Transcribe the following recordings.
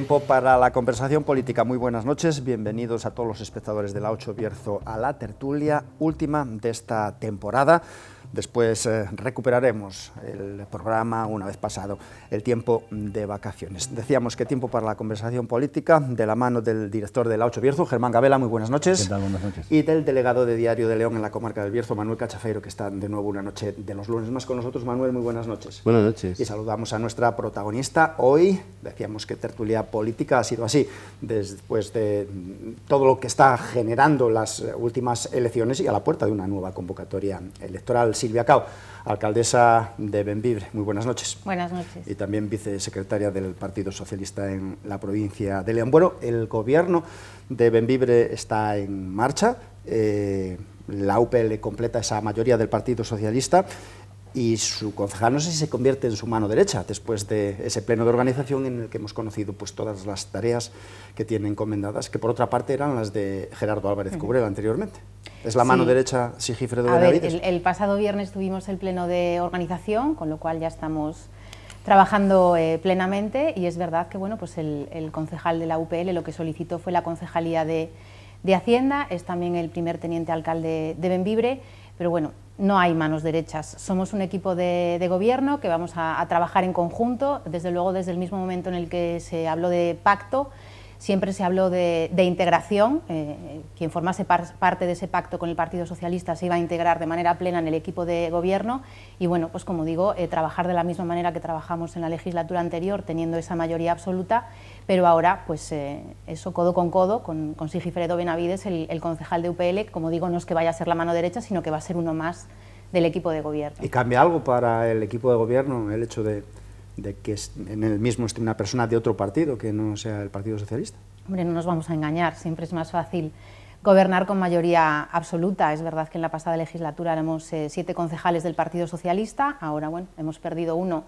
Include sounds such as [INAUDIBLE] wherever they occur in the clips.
Tiempo para la conversación política. Muy buenas noches. Bienvenidos a todos los espectadores de la 8 Bierzo a la tertulia última de esta temporada. Después eh, recuperaremos el programa una vez pasado el tiempo de vacaciones. Decíamos que tiempo para la conversación política de la mano del director de la Ocho Bierzo, Germán Gabela, muy buenas noches. Y del delegado de Diario de León en la comarca del Bierzo, Manuel Cachafeiro, que está de nuevo una noche de los lunes más con nosotros. Manuel, muy buenas noches. Buenas noches. Y saludamos a nuestra protagonista hoy. Decíamos que tertulia política ha sido así después de todo lo que está generando las últimas elecciones y a la puerta de una nueva convocatoria electoral Silvia Cao, alcaldesa de Benvibre. Muy buenas noches. Buenas noches. Y también vicesecretaria del Partido Socialista en la provincia de León. Bueno, el gobierno de Benvibre está en marcha. Eh, la UPL completa esa mayoría del Partido Socialista y su concejal no sé si se convierte en su mano derecha después de ese pleno de organización en el que hemos conocido pues, todas las tareas que tiene encomendadas, que por otra parte eran las de Gerardo Álvarez Cubreva anteriormente. Es la mano derecha Sigifredo de ver, el, pasado viernes tuvimos el pleno de organización, con lo cual ya estamos trabajando eh, plenamente y es verdad que bueno, pues el, concejal de la UPL lo que solicitó fue la concejalía de, de Hacienda, es también el primer teniente alcalde de Benvibre, pero bueno, no hay manos derechas. Somos un equipo de, gobierno que vamos a, a trabajar en conjunto, desde luego desde el mismo momento en el que se habló de pacto, Siempre se habló de, integración, eh, quien formase parte de ese pacto con el Partido Socialista se iba a integrar de manera plena en el equipo de gobierno y bueno, pues como digo, eh, trabajar de la misma manera que trabajamos en la legislatura anterior, teniendo esa mayoría absoluta, pero ahora pues eh, eso codo con codo con, Sigifredo Benavides, el, el concejal de UPL, como digo, no es que vaya a ser la mano derecha, sino que va a ser uno más del equipo de gobierno. ¿Y cambia algo para el equipo de gobierno el hecho de de que en el mismo esté una persona de otro partido que no sea el Partido Socialista? Hombre, no nos vamos a engañar, siempre es más fácil gobernar con mayoría absoluta. Es verdad que en la pasada legislatura éramos eh, siete concejales del Partido Socialista, ahora bueno, hemos perdido uno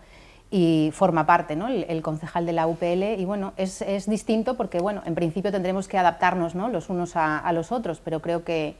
y forma parte ¿no? el, concejal de la UPL y bueno, es, distinto porque bueno, en principio tendremos que adaptarnos los unos a los otros, pero creo que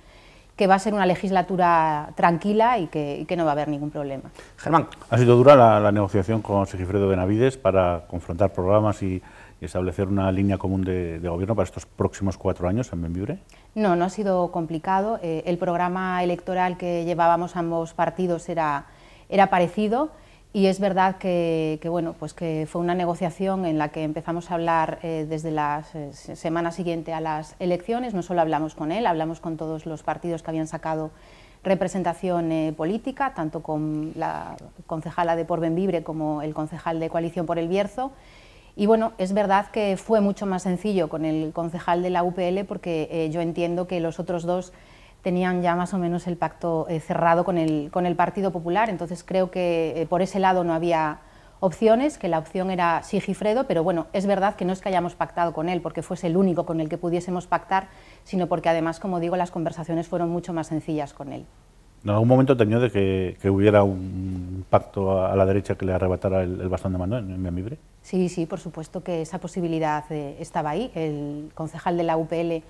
que va a ser una legislatura tranquila y que, no va a haber ningún problema. Germán, ha sido dura la, negociación con Sigifredo Benavides para confrontar programas y, establecer una línea común de, gobierno para estos próximos cuatro años en Benviure? No, no ha sido complicado. Eh, el programa electoral que llevábamos ambos partidos era, era parecido. Y es verdad que, bueno, pues que fue una negociación en la que empezamos a hablar eh, desde la eh, semana siguiente a las elecciones. No solo hablamos con él, hablamos con todos los partidos que habían sacado representación eh, política, tanto con la concejala de Porbenvibre como el concejal de Coalición por el Bierzo. Y bueno, es verdad que fue mucho más sencillo con el concejal de la UPL porque yo entiendo que los otros dos tenían ya más o menos el pacto eh, cerrado con el, con el, Partido Popular, entonces creo que eh, por ese lado no había opciones, que la opción era Sigifredo, pero bueno, es verdad que no es que hayamos pactado con él porque fuese el único con el que pudiésemos pactar, sino porque además, como digo, las conversaciones fueron mucho más sencillas con él. ¿En algún momento temió de que, hubiera un pacto a la derecha que le arrebatara el, bastón de mando en, Miamibre? Sí, sí, por supuesto que esa posibilidad eh, estaba ahí. El concejal de la UPL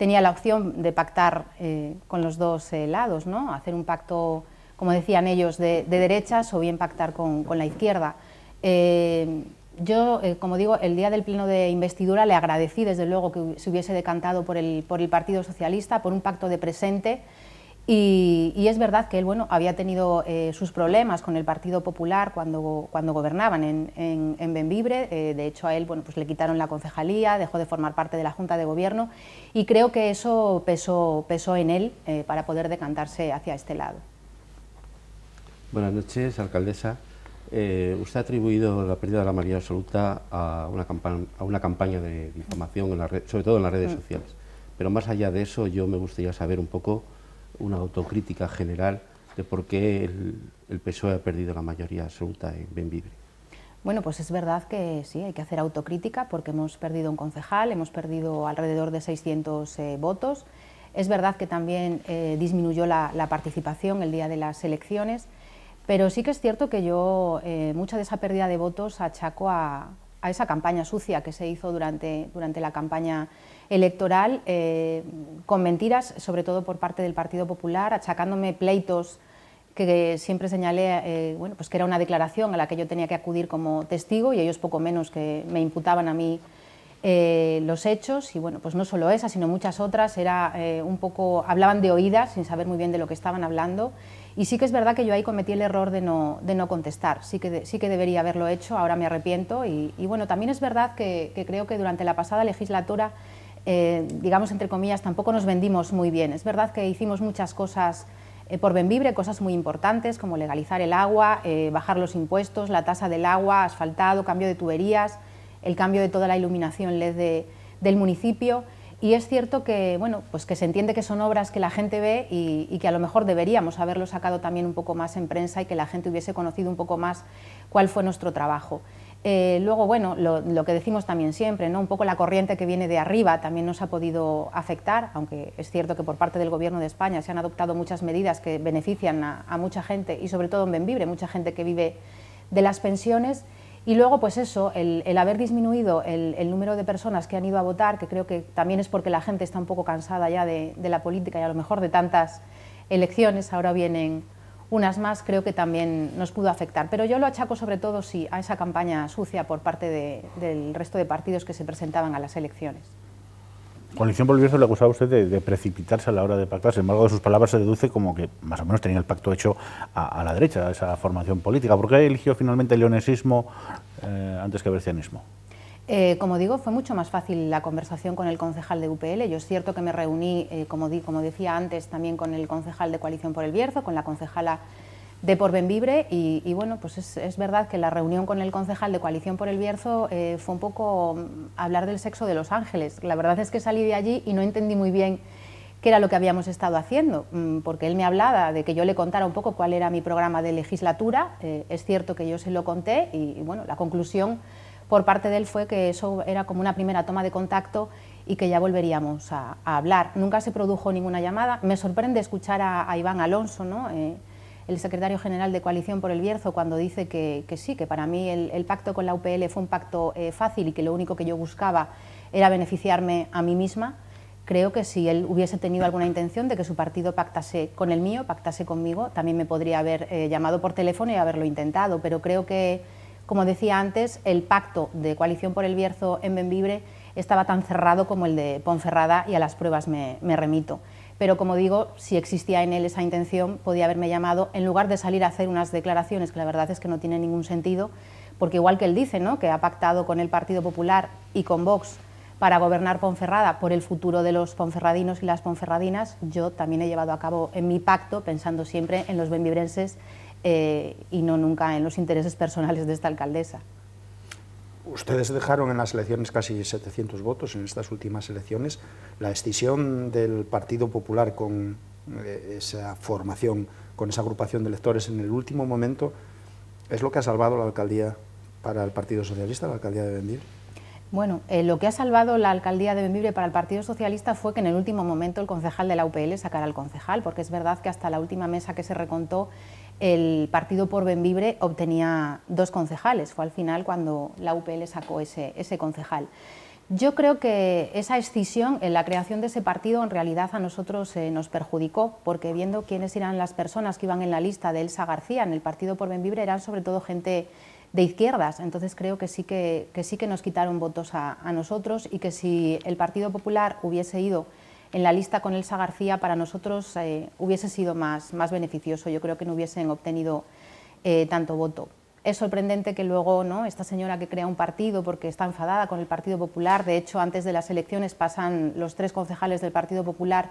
tenía la opción de pactar eh, con los dos eh, lados, ¿no? hacer un pacto, como decían ellos, de, derechas o bien pactar con, la izquierda. Eh, yo, como digo, el día del pleno de investidura le agradecí, desde luego, que se hubiese decantado por el, por el Partido Socialista, por un pacto de presente, y, es verdad que él bueno, había tenido eh, sus problemas con el Partido Popular cuando, cuando gobernaban en, en, Benvibre. Eh, de hecho, a él bueno, pues le quitaron la concejalía, dejó de formar parte de la Junta de Gobierno y creo que eso pesó, en él eh, para poder decantarse hacia este lado. Buenas noches, alcaldesa. usted ha atribuido la pérdida de la mayoría absoluta a una, a una campaña de información, sobre todo en las redes mm. sociales. Pero más allá de eso, yo me gustaría saber un poco una autocrítica general de por qué el, PSOE ha perdido la mayoría absoluta en Benvibre. Bueno, pues es verdad que sí, hay que hacer autocrítica porque hemos perdido un concejal, hemos perdido alrededor de 600 eh, votos. Es verdad que también eh, disminuyó la, participación el día de las elecciones, pero sí que es cierto que yo eh, mucha de esa pérdida de votos achaco a, esa campaña sucia que se hizo durante, durante la campaña electoral eh, con mentiras, sobre todo por parte del Partido Popular, achacándome pleitos que siempre señalé eh, bueno, pues que era una declaración a la que yo tenía que acudir como testigo y ellos poco menos que me imputaban a mí eh, los hechos y bueno, pues no solo esa, sino muchas otras, era un poco, hablaban de oídas sin saber muy bien de lo que estaban hablando y sí que es verdad que yo ahí cometí el error de no, de no contestar, sí que, sí que debería haberlo hecho, ahora me arrepiento y, bueno, también es verdad que, que creo que durante la pasada legislatura eh, digamos entre comillas, tampoco nos vendimos muy bien. Es verdad que hicimos muchas cosas eh, por Benvibre, cosas muy importantes como legalizar el agua, eh, bajar los impuestos, la tasa del agua, asfaltado, cambio de tuberías, el cambio de toda la iluminación LED del municipio. Y es cierto que, bueno, pues que se entiende que son obras que la gente ve y, que a lo mejor deberíamos haberlo sacado también un poco más en prensa y que la gente hubiese conocido un poco más cuál fue nuestro trabajo. Eh, luego, bueno, lo, que decimos también siempre, ¿no? un poco la corriente que viene de arriba también nos ha podido afectar, aunque es cierto que por parte del Gobierno de España se han adoptado muchas medidas que benefician a, mucha gente y sobre todo en Benvibre, mucha gente que vive de las pensiones. Y luego, pues eso, el, haber disminuido el, número de personas que han ido a votar, que creo que también es porque la gente está un poco cansada ya de, de la política y a lo mejor de tantas elecciones, ahora vienen unas más, creo que también nos pudo afectar. Pero yo lo achaco sobre todo si a esa campaña sucia por parte de, del resto de partidos que se presentaban a las elecciones. Coalición Volviese le acusaba a usted de, precipitarse a la hora de pactar, sin embargo de sus palabras se deduce como que más o menos tenía el pacto hecho a, la derecha, esa formación política. ¿Por qué eligió finalmente el leonesismo eh, antes que el bercianismo? Eh, como digo, fue mucho más fácil la conversación con el concejal de UPL. Yo es cierto que me reuní, eh, como, di, como decía antes, también con el concejal de Coalición por el Bierzo, con la concejala de Por y, y bueno, pues es, verdad que la reunión con el concejal de Coalición por el Bierzo eh, fue un poco mm, hablar del sexo de los ángeles. La verdad es que salí de allí y no entendí muy bien qué era lo que habíamos estado haciendo, mm, porque él me hablaba de que yo le contara un poco cuál era mi programa de legislatura. es cierto que yo se lo conté y bueno, la conclusión por parte de él fue que eso era como una primera toma de contacto y que ya volveríamos a, hablar. Nunca se produjo ninguna llamada. Me sorprende escuchar a, Iván Alonso, eh, el secretario general de Coalición por el Bierzo, cuando dice que, sí, que para mí el, pacto con la UPL fue un pacto eh, fácil y que lo único que yo buscaba era beneficiarme a mí misma, creo que si él hubiese tenido alguna intención de que su partido pactase con el mío, pactase conmigo, también me podría haber eh, llamado por teléfono y haberlo intentado, pero creo que como decía antes, el pacto de coalición por el Bierzo en Benvibre estaba tan cerrado como el de Ponferrada y a las pruebas me, remito. Pero como digo, si existía en él esa intención, podía haberme llamado en lugar de salir a hacer unas declaraciones que la verdad es que no tienen ningún sentido, porque igual que él dice, ¿no? que ha pactado con el Partido Popular y con Vox para gobernar Ponferrada por el futuro de los ponferradinos y las ponferradinas, yo también he llevado a cabo en mi pacto pensando siempre en los benvibrenses eh, y no nunca en los intereses personales de esta alcaldesa. Ustedes dejaron en las elecciones casi 700 votos, en estas últimas elecciones. La escisión del Partido Popular con eh, esa formación, con esa agrupación de electores en el último momento, ¿es lo que ha salvado la alcaldía para el Partido Socialista, la alcaldía de Bendir? Bueno, eh, lo que ha salvado la alcaldía de Benvibre para el Partido Socialista fue que en el último momento el concejal de la UPL sacara al concejal, porque es verdad que hasta la última mesa que se recontó el partido por Benvibre obtenía dos concejales, fue al final cuando la UPL sacó ese, concejal. Yo creo que esa escisión en la creación de ese partido en realidad a nosotros eh, nos perjudicó, porque viendo quiénes eran las personas que iban en la lista de Elsa García en el partido por Benvibre eran sobre todo gente de izquierdas. Entonces creo que sí que, sí que nos quitaron votos a, nosotros y que si el Partido Popular hubiese ido en la lista con Elsa García para nosotros eh, hubiese sido más, beneficioso, yo creo que no hubiesen obtenido eh, tanto voto. Es sorprendente que luego ¿no? esta señora que crea un partido porque está enfadada con el Partido Popular, de hecho antes de las elecciones pasan los tres concejales del Partido Popular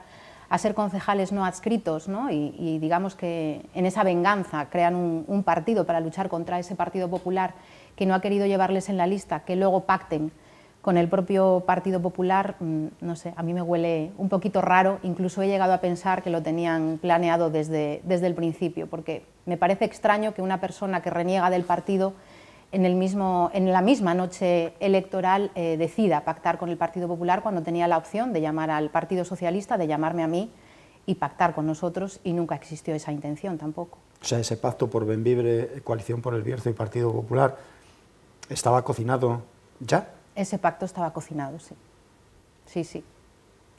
a ser concejales no adscritos ¿no? Y, digamos que en esa venganza crean un partido para luchar contra ese Partido Popular que no ha querido llevarles en la lista, que luego pacten con el propio Partido Popular, mm, no sé, a mí me huele un poquito raro, incluso he llegado a pensar que lo tenían planeado desde, desde el principio, porque me parece extraño que una persona que reniega del partido en, el mismo, en la misma noche electoral eh, decida pactar con el Partido Popular cuando tenía la opción de llamar al Partido Socialista, de llamarme a mí y pactar con nosotros, y nunca existió esa intención tampoco. O sea, ese pacto por Benvibre, eh, Coalición por el Bierzo y Partido Popular, ¿estaba cocinado ya? Ese pacto estaba cocinado, sí. Sí, sí.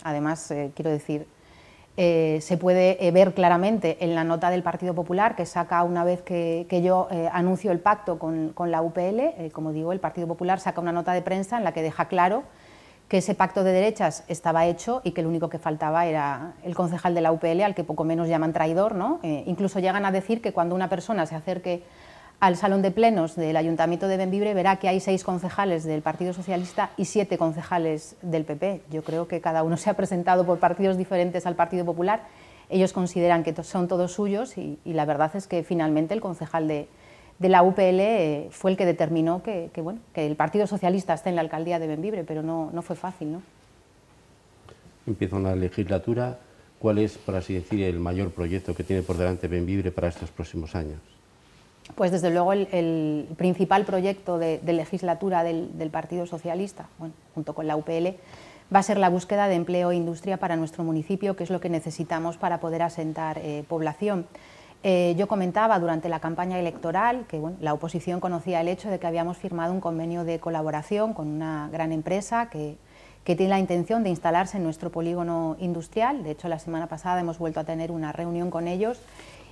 Además, eh, quiero decir, eh, se puede eh, ver claramente en la nota del Partido Popular que saca una vez que, yo anuncio el pacto con, la UPL, como digo, el Partido Popular saca una nota de prensa en la que deja claro que ese pacto de derechas estaba hecho y que lo único que faltaba era el concejal de la UPL, al que poco menos llaman traidor. ¿no? incluso llegan a decir que cuando una persona se acerque al Salón de Plenos del Ayuntamiento de Benvibre verá que hay seis concejales del Partido Socialista y siete concejales del PP. Yo creo que cada uno se ha presentado por partidos diferentes al Partido Popular. Ellos consideran que son todos suyos y, la verdad es que finalmente el concejal de, la UPL eh, fue el que determinó que, bueno, que el Partido Socialista esté en la alcaldía de Benvibre, pero no, no fue fácil. ¿no? Empieza una legislatura. ¿Cuál es, por así decir, el mayor proyecto que tiene por delante Benvibre para estos próximos años? Pues desde luego el, principal proyecto de, legislatura del, Partido Socialista, bueno, junto con la UPL, va a ser la búsqueda de empleo e industria para nuestro municipio, que es lo que necesitamos para poder asentar eh, población. Eh, yo comentaba durante la campaña electoral que la oposición conocía el hecho de que habíamos firmado un convenio de colaboración con una gran empresa que, tiene la intención de instalarse en nuestro polígono industrial. De hecho, la semana pasada hemos vuelto a tener una reunión con ellos.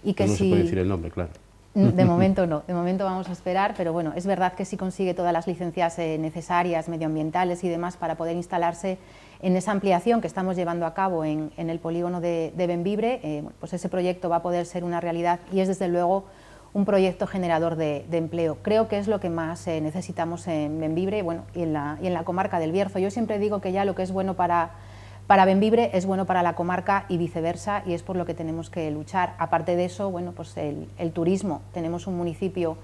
Y que no se puede decir el nombre, claro. De momento no, de momento vamos a esperar, pero bueno, es verdad que si consigue todas las licencias eh, necesarias, medioambientales y demás, para poder instalarse en esa ampliación que estamos llevando a cabo en, el polígono de, de Benvibre, eh, pues ese proyecto va a poder ser una realidad y es desde luego un proyecto generador de, empleo. Creo que es lo que más eh, necesitamos en Benvibre bueno, y en, la, y en la comarca del Bierzo. Yo siempre digo que ya lo que es bueno para para Benvibre es bueno para la comarca y viceversa y es por lo que tenemos que luchar. Aparte de eso, bueno, pues el, turismo. Tenemos un municipio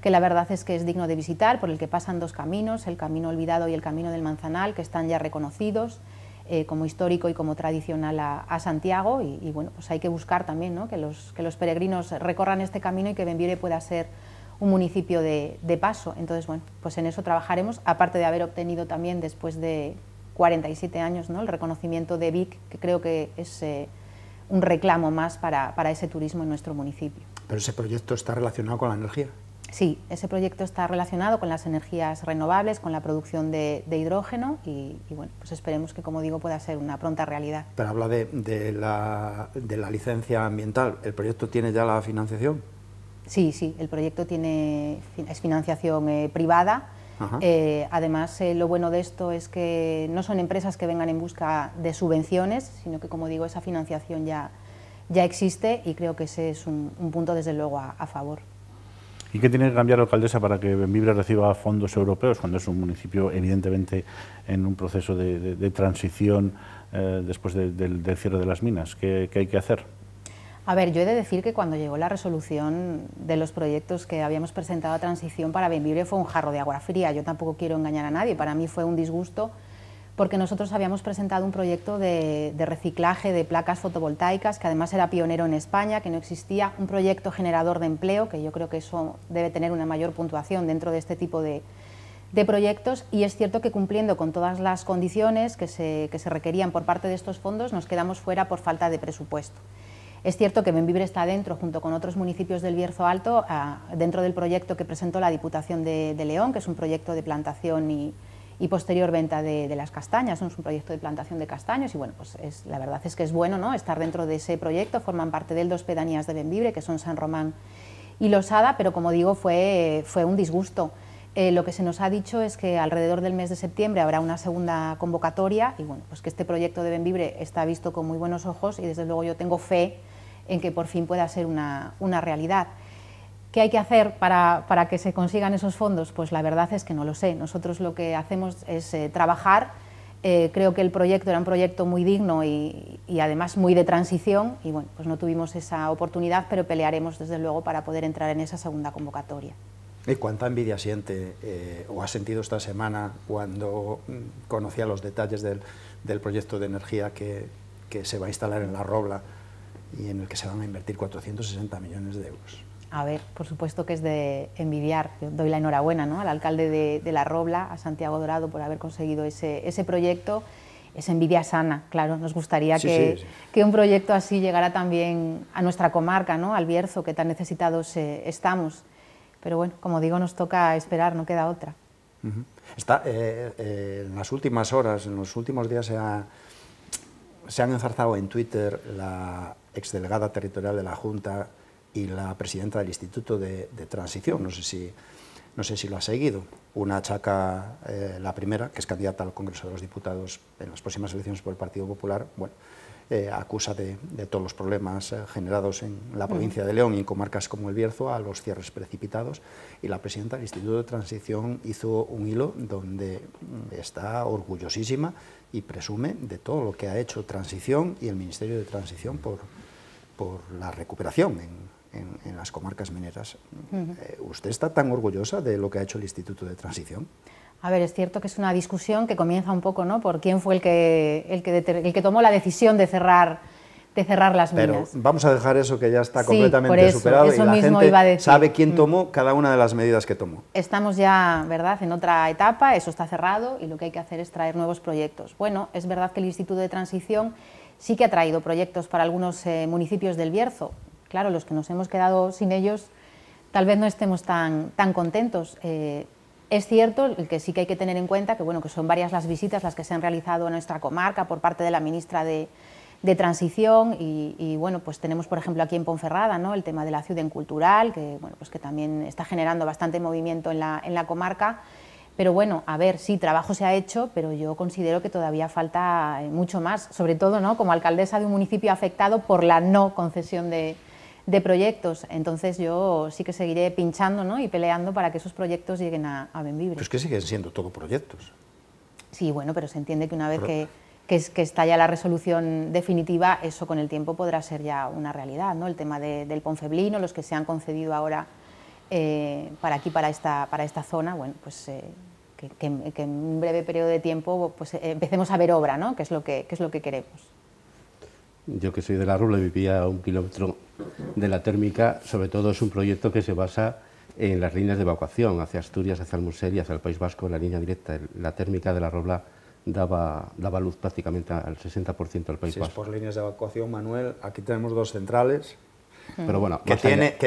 que la verdad es que es digno de visitar, por el que pasan dos caminos, el Camino Olvidado y el Camino del Manzanal, que están ya reconocidos eh, como histórico y como tradicional a, Santiago y, bueno, pues hay que buscar también que, los, que los peregrinos recorran este camino y que Benvibre pueda ser un municipio de, de, paso. Entonces, bueno, pues en eso trabajaremos, aparte de haber obtenido también después de, 47 años, ¿no? el reconocimiento de Vic, que creo que es eh, un reclamo más para, ese turismo en nuestro municipio. Pero ese proyecto está relacionado con la energía. Sí, ese proyecto está relacionado con las energías renovables, con la producción de, hidrógeno y, bueno, pues esperemos que, como digo, pueda ser una pronta realidad. Pero habla de, la, licencia ambiental. ¿El proyecto tiene ya la financiación? Sí, sí, el proyecto tiene, es financiación eh, privada eh, además, eh, lo bueno de esto es que no son empresas que vengan en busca de subvenciones, sino que, como digo, esa financiación ya, ya existe y creo que ese es un, punto, desde luego, a, favor. ¿Y qué tiene que cambiar la alcaldesa para que Benvibre reciba fondos europeos cuando es un municipio evidentemente en un proceso de, transición eh, después del cierre de las minas? ¿Qué, hay que hacer? A ver, yo he de decir que cuando llegó la resolución de los proyectos que habíamos presentado a transición para Benvibre fue un jarro de agua fría. Yo tampoco quiero engañar a nadie. Para mí fue un disgusto porque nosotros habíamos presentado un proyecto de, reciclaje de placas fotovoltaicas, que además era pionero en España, que no existía, un proyecto generador de empleo, que yo creo que eso debe tener una mayor puntuación dentro de este tipo de, proyectos, y es cierto que cumpliendo con todas las condiciones que se requerían por parte de estos fondos, nos quedamos fuera por falta de presupuesto. Es cierto que Benvibre está dentro, junto con otros municipios del Bierzo Alto, ah, dentro del proyecto que presentó la Diputación de, León, que es un proyecto de plantación y, posterior venta de, las castañas, es un proyecto de plantación de castaños y bueno, pues la verdad es que es bueno ¿no? estar dentro de ese proyecto, forman parte del dos pedanías de Benvibre, que son San Román y Losada, pero como digo, fue, un disgusto. Eh, lo que se nos ha dicho es que alrededor del mes de septiembre habrá una segunda convocatoria y bueno, pues que este proyecto de Benvibre está visto con muy buenos ojos y desde luego yo tengo fe en que por fin pueda ser una, realidad. ¿Qué hay que hacer para, que se consigan esos fondos? Pues la verdad es que no lo sé. Nosotros lo que hacemos es eh, trabajar. Eh, creo que el proyecto era un proyecto muy digno y, además muy de transición y bueno, pues no tuvimos esa oportunidad, pero pelearemos desde luego para poder entrar en esa segunda convocatoria. ¿Y cuánta envidia siente eh, o ha sentido esta semana cuando mm, conocía los detalles del, proyecto de energía que, que se va a instalar en La Robla? y en el que se van a invertir 460 millones de euros. A ver, por supuesto que es de envidiar. doy la enhorabuena ¿no? al alcalde de, La Robla, a Santiago Dorado, por haber conseguido ese, ese proyecto. Es envidia sana, claro. Nos gustaría que, un proyecto así llegara también a nuestra comarca, ¿no? al Bierzo, que tan necesitados eh, estamos. Pero bueno, como digo, nos toca esperar, no queda otra. Está, eh, eh, en las últimas horas, en los últimos días, se, se han enzarzado en Twitter la exdelegada territorial de la Junta y la presidenta del Instituto de, Transición, no sé, si, no sé si lo ha seguido. Una chaca, eh, la primera, que es candidata al Congreso de los Diputados en las próximas elecciones por el Partido Popular, bueno, eh, acusa de, todos los problemas eh, generados en la mm. provincia de León y en comarcas como el Bierzo a los cierres precipitados. Y la presidenta del Instituto de Transición hizo un hilo donde mm, está orgullosísima y presume de todo lo que ha hecho Transición y el Ministerio de Transición por, por la recuperación en, las comarcas mineras. Eh, ¿Usted está tan orgullosa de lo que ha hecho el Instituto de Transición? A ver, es cierto que es una discusión que comienza un poco, ¿no? Por quién fue el que, el que, el que tomó la decisión de cerrar, de cerrar las minas. Pero vamos a dejar eso que ya está completamente superado y la gente sabe quién mm. tomó cada una de las medidas que tomó. Estamos ya, ¿verdad?, en otra etapa, eso está cerrado y lo que hay que hacer es traer nuevos proyectos. Bueno, es verdad que el Instituto de Transición sí que ha traído proyectos para algunos eh, municipios del Bierzo. Claro, los que nos hemos quedado sin ellos tal vez no estemos tan, tan contentos. Eh, es cierto el que sí que hay que tener en cuenta que, bueno, que son varias las visitas las que se han realizado en nuestra comarca por parte de la ministra de, Transición y, bueno, pues tenemos por ejemplo aquí en Ponferrada ¿no? el tema de la ciudad cultural, que, bueno, pues que también está generando bastante movimiento en la, en la comarca pero bueno, a ver, sí, trabajo se ha hecho, pero yo considero que todavía falta eh, mucho más, sobre todo ¿no? como alcaldesa de un municipio afectado por la no concesión de, proyectos. Entonces yo sí que seguiré pinchando y peleando para que esos proyectos lleguen a, a Benvibre. Pues que siguen siendo todo proyectos. Sí, bueno, pero se entiende que una vez que, que, está ya la resolución definitiva, eso con el tiempo podrá ser ya una realidad. ¿no? El tema del Ponfeblino, los que se han concedido ahora eh, para aquí, para esta, para esta zona, bueno, pues eh, que, en un breve periodo de tiempo pues, eh, empecemos a ver obra, ¿no? que, es lo que, que es lo que queremos. Yo que soy de la y vivía a un kilómetro de la térmica, sobre todo es un proyecto que se basa en las líneas de evacuación hacia Asturias, hacia el y hacia el País Vasco, en la línea directa. La térmica de la Robla daba, daba luz prácticamente al 60% al País si Vasco. Es por líneas de evacuación, Manuel, aquí tenemos dos centrales, que,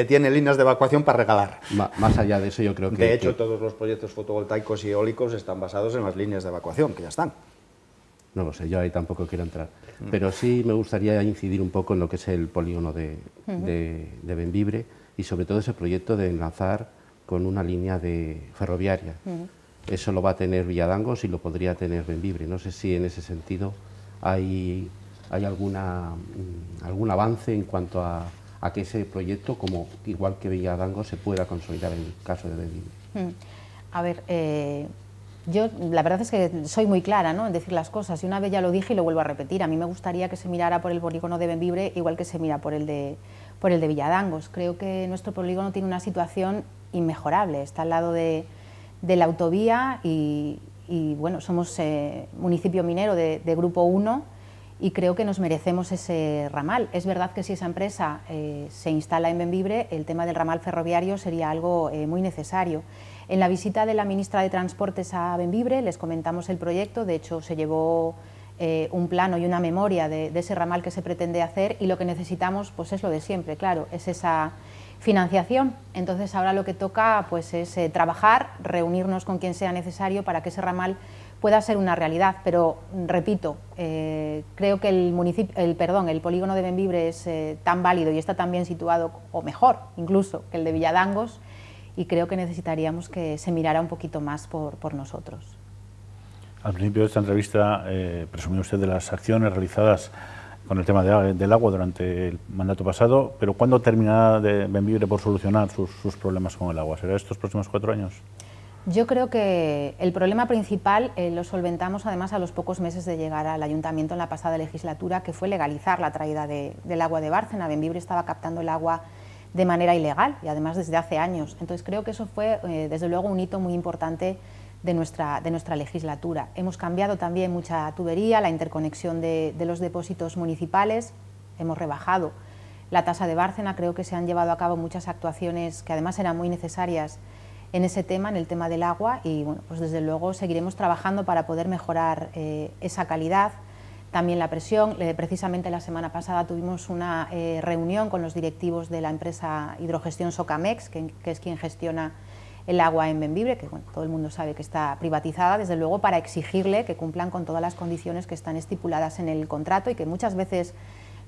tiene, líneas de evacuación para regalar. Más allá de eso, yo creo que... De hecho, todos los proyectos fotovoltaicos y eólicos están basados en las líneas de evacuación, que ya están. No lo sé, yo ahí tampoco quiero entrar. Mm. Pero sí me gustaría incidir un poco en lo que es el polígono de, Benvibre y sobre todo ese proyecto de enlazar con una línea de ferroviaria. Eso lo va a tener Villadangos y lo podría tener Benvibre. No sé si en ese sentido hay, hay alguna, mm, algún avance en cuanto a a que ese proyecto, como igual que Villadangos... se pueda consolidar en el caso de Benvibre. Mm. A ver, eh, yo la verdad es que soy muy clara ¿no? en decir las cosas, y una vez ya lo dije y lo vuelvo a repetir, a mí me gustaría que se mirara por el polígono de Benvibre igual que se mira por el de, por el de Villadangos. Creo que nuestro polígono tiene una situación inmejorable, está al lado de, la autovía y, bueno, somos eh, municipio minero de, de Grupo 1 y creo que nos merecemos ese ramal. Es verdad que si esa empresa eh, se instala en Benvibre, el tema del ramal ferroviario sería algo eh, muy necesario. En la visita de la ministra de Transportes a Benvibre les comentamos el proyecto, de hecho se llevó eh, un plano y una memoria de, ese ramal que se pretende hacer y lo que necesitamos pues es lo de siempre, claro, es esa financiación. Entonces ahora lo que toca pues es trabajar, reunirnos con quien sea necesario para que ese ramal pueda ser una realidad, pero repito, eh, creo que el, municipio, el, perdón, el polígono de Benvibre es eh, tan válido y está tan bien situado, o mejor incluso, que el de Villadangos, y creo que necesitaríamos que se mirara un poquito más por, nosotros. Al principio de esta entrevista eh, presumió usted de las acciones realizadas con el tema del agua durante el mandato pasado, pero ¿cuándo terminará de Benvibre por solucionar sus problemas con el agua? ¿Será estos próximos cuatro años? Yo creo que el problema principal eh, lo solventamos además a los pocos meses de llegar al ayuntamiento en la pasada legislatura, que fue legalizar la traída de, del agua de Bárcena. Benvibre estaba captando el agua de manera ilegal y además desde hace años. Entonces creo que eso fue eh, desde luego un hito muy importante de nuestra, de nuestra legislatura. Hemos cambiado también mucha tubería, la interconexión de los depósitos municipales, hemos rebajado la tasa de Bárcena, creo que se han llevado a cabo muchas actuaciones que además eran muy necesarias en ese tema, en el tema del agua y bueno, pues desde luego seguiremos trabajando para poder mejorar eh, esa calidad, también la presión. Eh, precisamente la semana pasada tuvimos una eh, reunión con los directivos de la empresa Hidrogestión Socamex, que, es quien gestiona el agua en Benvibre, que bueno, todo el mundo sabe que está privatizada, desde luego para exigirle que cumplan con todas las condiciones que están estipuladas en el contrato y que muchas veces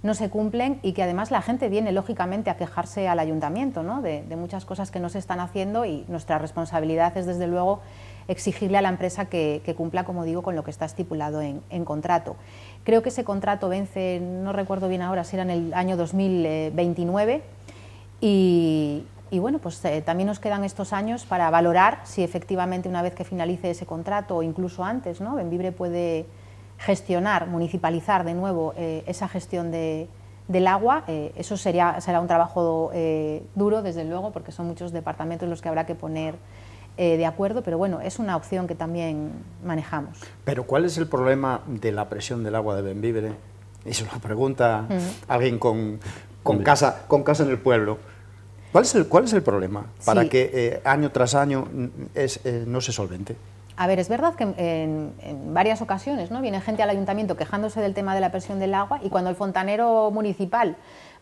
no se cumplen y que además la gente viene lógicamente a quejarse al ayuntamiento de, muchas cosas que no se están haciendo y nuestra responsabilidad es desde luego exigirle a la empresa que, cumpla, como digo, con lo que está estipulado en, contrato. Creo que ese contrato vence, no recuerdo bien ahora, si era en el año 2029 y, bueno, pues eh, también nos quedan estos años para valorar si efectivamente una vez que finalice ese contrato o incluso antes, ¿no? Benvibre puede gestionar, municipalizar de nuevo eh, esa gestión del agua, eh, eso sería, será un trabajo eh, duro, desde luego, porque son muchos departamentos los que habrá que poner de acuerdo, pero bueno, es una opción que también manejamos. Pero ¿cuál es el problema de la presión del agua de Benvivere? es una pregunta mm. alguien con, casa, con casa en el pueblo. ¿Cuál es el, problema para que año tras año mm, no se solvente? A ver, es verdad que en, varias ocasiones ¿no? viene gente al ayuntamiento quejándose del tema de la presión del agua y cuando el fontanero municipal